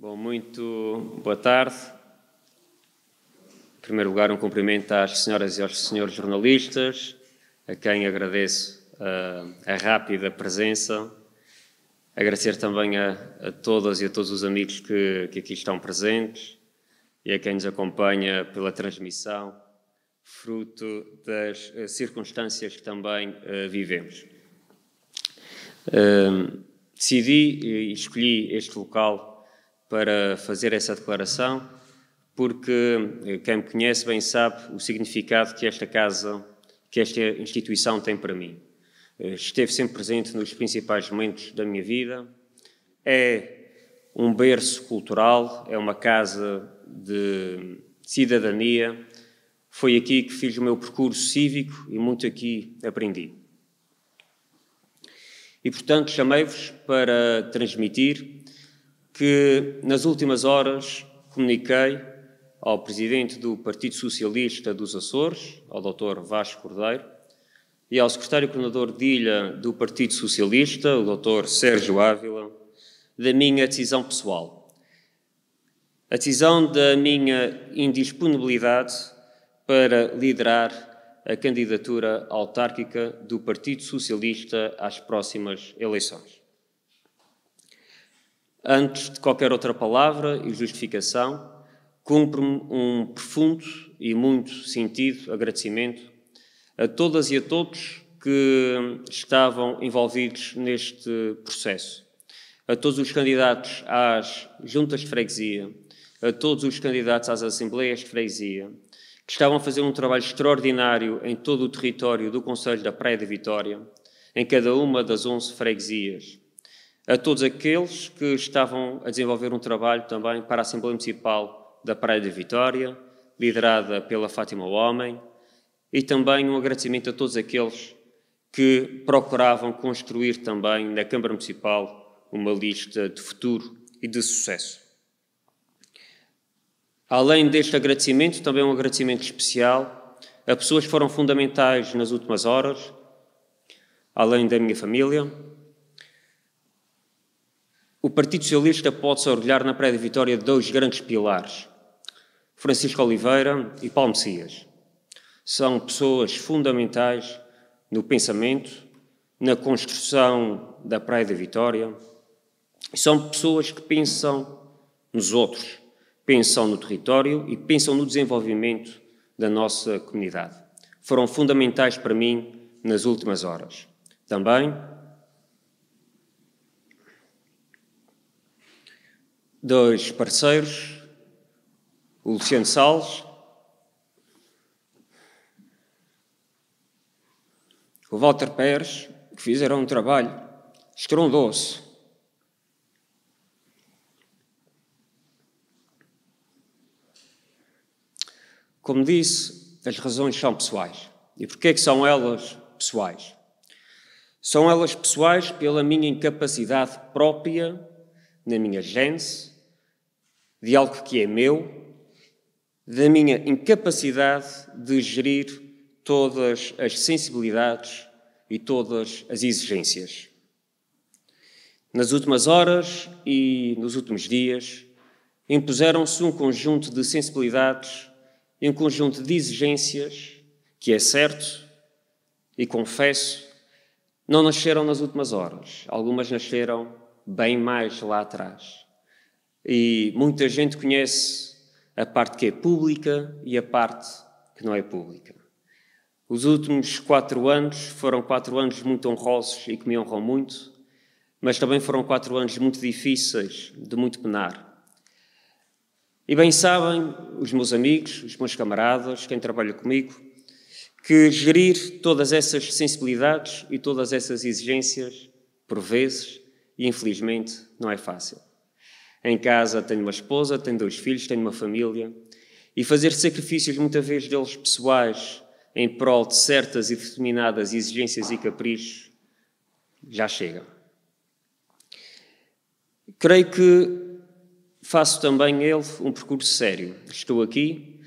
Bom, muito boa tarde. Em primeiro lugar, um cumprimento às senhoras e aos senhores jornalistas, a quem agradeço uh, a rápida presença. Agradecer também a, a, todas e a todos os amigos que, que aqui estão presentes e a quem nos acompanha pela transmissão, fruto das uh, circunstâncias que também uh, vivemos. decidi e escolhi este local para fazer essa declaração, porque eh, quem me conhece bem sabe o significado que esta casa, que esta instituição tem para mim. Eh, esteve sempre presente nos principais momentos da minha vida. É um berço cultural, é uma casa de cidadania. Foi aqui que fiz o meu percurso cívico e muito aqui aprendi. E, portanto, chamei-vos para transmitir que nas últimas horas comuniquei ao presidente do Partido Socialista dos Açores, ao Dr. Vasco Cordeiro, e ao secretário-coordenador de Ilha do Partido Socialista, o Dr. Sérgio Ávila, da minha decisão pessoal. A decisão da minha indisponibilidade para liderar a candidatura autárquica do Partido Socialista às próximas eleições. Antes de qualquer outra palavra e justificação, cumpre-me um profundo e muito sentido agradecimento a todas e a todos que estavam envolvidos neste processo, a todos os candidatos às juntas de freguesia, a todos os candidatos às assembleias de freguesia, que estavam a fazer um trabalho extraordinário em todo o território do Conselho da Praia de Vitória, em cada uma das 11 freguesias a todos aqueles que estavam a desenvolver um trabalho também para a Assembleia Municipal da Praia de Vitória, liderada pela Fátima Homem, e também um agradecimento a todos aqueles que procuravam construir também na Câmara Municipal uma lista de futuro e de sucesso. Além deste agradecimento, também um agradecimento especial a pessoas que foram fundamentais nas últimas horas, além da minha família, o Partido Socialista pode se orgulhar na da vitória de dois grandes pilares, Francisco Oliveira e Paulo Messias. São pessoas fundamentais no pensamento, na construção da Praia da Vitória. São pessoas que pensam nos outros, pensam no território e pensam no desenvolvimento da nossa comunidade. Foram fundamentais para mim nas últimas horas. Também dois parceiros, o Luciano Salles, o Walter Pérez, que fizeram um trabalho estrondoso. Como disse, as razões são pessoais. E porquê que são elas pessoais? São elas pessoais pela minha incapacidade própria na minha gênese, de algo que é meu, da minha incapacidade de gerir todas as sensibilidades e todas as exigências. Nas últimas horas e nos últimos dias, impuseram-se um conjunto de sensibilidades e um conjunto de exigências que é certo e confesso, não nasceram nas últimas horas. Algumas nasceram bem mais lá atrás. E muita gente conhece a parte que é pública e a parte que não é pública. Os últimos quatro anos foram quatro anos muito honrosos e que me honram muito, mas também foram quatro anos muito difíceis, de muito penar. E bem sabem os meus amigos, os meus camaradas, quem trabalha comigo, que gerir todas essas sensibilidades e todas essas exigências, por vezes, e infelizmente, não é fácil. Em casa tenho uma esposa, tenho dois filhos, tenho uma família. E fazer sacrifícios, muitas vezes deles pessoais, em prol de certas e determinadas exigências e caprichos, já chega. Creio que faço também ele um percurso sério. Estou aqui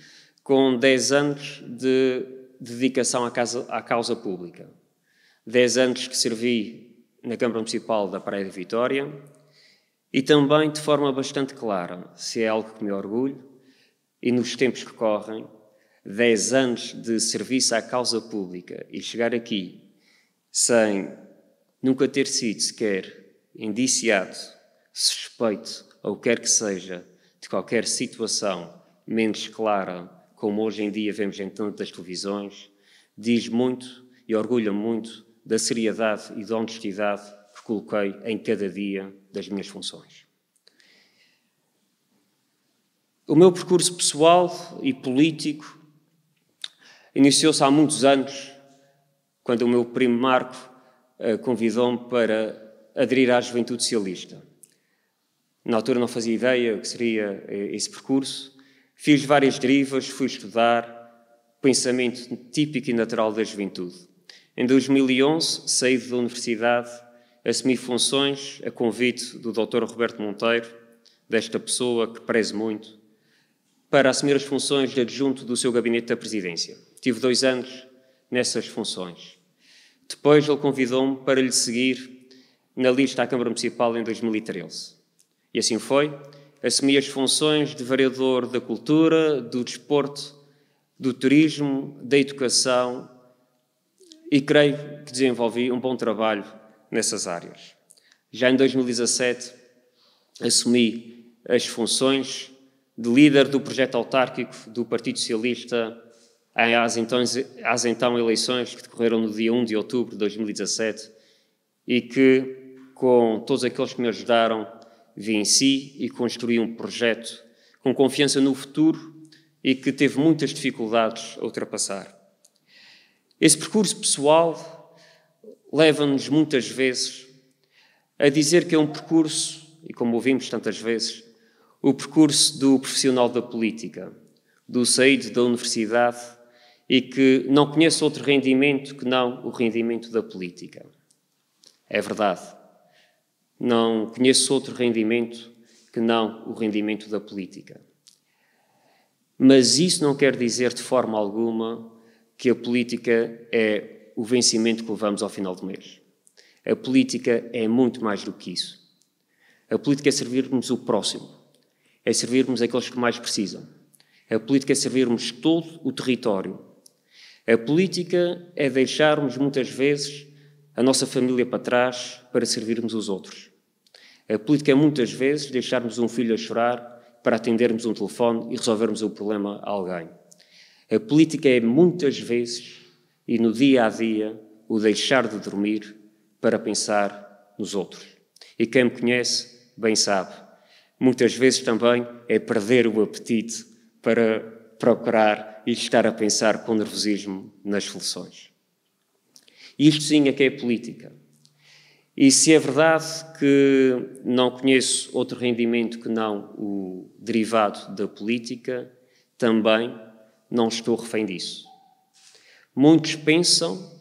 com 10 anos de dedicação à, casa, à causa pública. 10 anos que servi na Câmara Municipal da Praia de Vitória, e também de forma bastante clara, se é algo que me orgulho, e nos tempos que correm, 10 anos de serviço à causa pública e chegar aqui sem nunca ter sido sequer indiciado, suspeito ou quer que seja de qualquer situação menos clara, como hoje em dia vemos em tantas televisões, diz muito e orgulha muito da seriedade e da honestidade coloquei em cada dia das minhas funções. O meu percurso pessoal e político iniciou-se há muitos anos, quando o meu primo Marco eh, convidou-me para aderir à Juventude Socialista. Na altura não fazia ideia o que seria eh, esse percurso. Fiz várias derivas, fui estudar pensamento típico e natural da juventude. Em 2011 saí da universidade assumi funções a convite do Dr. Roberto Monteiro, desta pessoa que prezo muito, para assumir as funções de adjunto do seu gabinete da presidência. Tive dois anos nessas funções. Depois ele convidou-me para lhe seguir na lista à Câmara Municipal em 2013. E assim foi. Assumi as funções de vereador da cultura, do desporto, do turismo, da educação e creio que desenvolvi um bom trabalho nessas áreas. Já em 2017 assumi as funções de líder do projeto autárquico do Partido Socialista às então, às então eleições que decorreram no dia 1 de outubro de 2017 e que, com todos aqueles que me ajudaram, venci e construí um projeto com confiança no futuro e que teve muitas dificuldades a ultrapassar. Esse percurso pessoal leva-nos muitas vezes a dizer que é um percurso, e como ouvimos tantas vezes, o percurso do profissional da política, do saído da universidade e que não conhece outro rendimento que não o rendimento da política. É verdade. Não conheço outro rendimento que não o rendimento da política. Mas isso não quer dizer de forma alguma que a política é o vencimento que levamos ao final do mês. A política é muito mais do que isso. A política é servirmos o próximo, é servirmos aqueles que mais precisam. A política é servirmos todo o território. A política é deixarmos muitas vezes a nossa família para trás para servirmos os outros. A política é muitas vezes deixarmos um filho a chorar para atendermos um telefone e resolvermos o problema a alguém. A política é muitas vezes e no dia a dia o deixar de dormir para pensar nos outros. E quem me conhece bem sabe. Muitas vezes também é perder o apetite para procurar e estar a pensar com nervosismo nas soluções. Isto sim é que é política. E se é verdade que não conheço outro rendimento que não o derivado da política, também não estou refém disso. Muitos pensam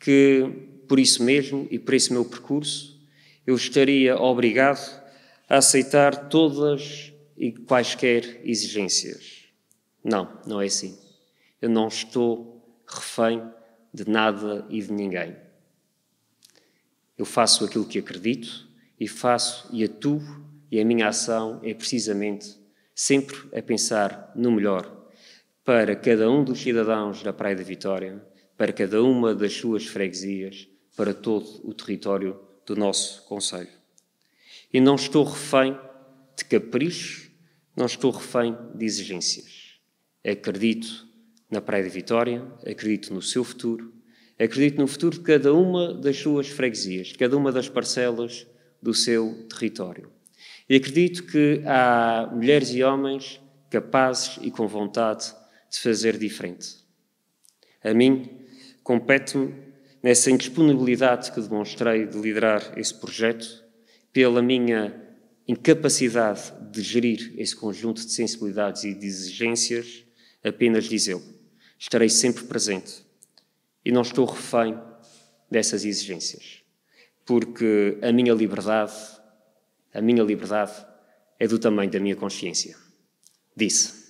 que, por isso mesmo e por esse meu percurso, eu estaria obrigado a aceitar todas e quaisquer exigências. Não, não é assim. Eu não estou refém de nada e de ninguém. Eu faço aquilo que acredito e faço e atuo, e a minha ação é precisamente sempre a pensar no melhor para cada um dos cidadãos da Praia da Vitória, para cada uma das suas freguesias, para todo o território do nosso Conselho. E não estou refém de caprichos, não estou refém de exigências. Acredito na Praia da Vitória, acredito no seu futuro, acredito no futuro de cada uma das suas freguesias, de cada uma das parcelas do seu território. E acredito que há mulheres e homens capazes e com vontade de fazer diferente. A mim, compete-me, nessa indisponibilidade que demonstrei de liderar esse projeto, pela minha incapacidade de gerir esse conjunto de sensibilidades e de exigências, apenas dizê-lo. Estarei sempre presente e não estou refém dessas exigências, porque a minha liberdade, a minha liberdade é do tamanho da minha consciência. Disse.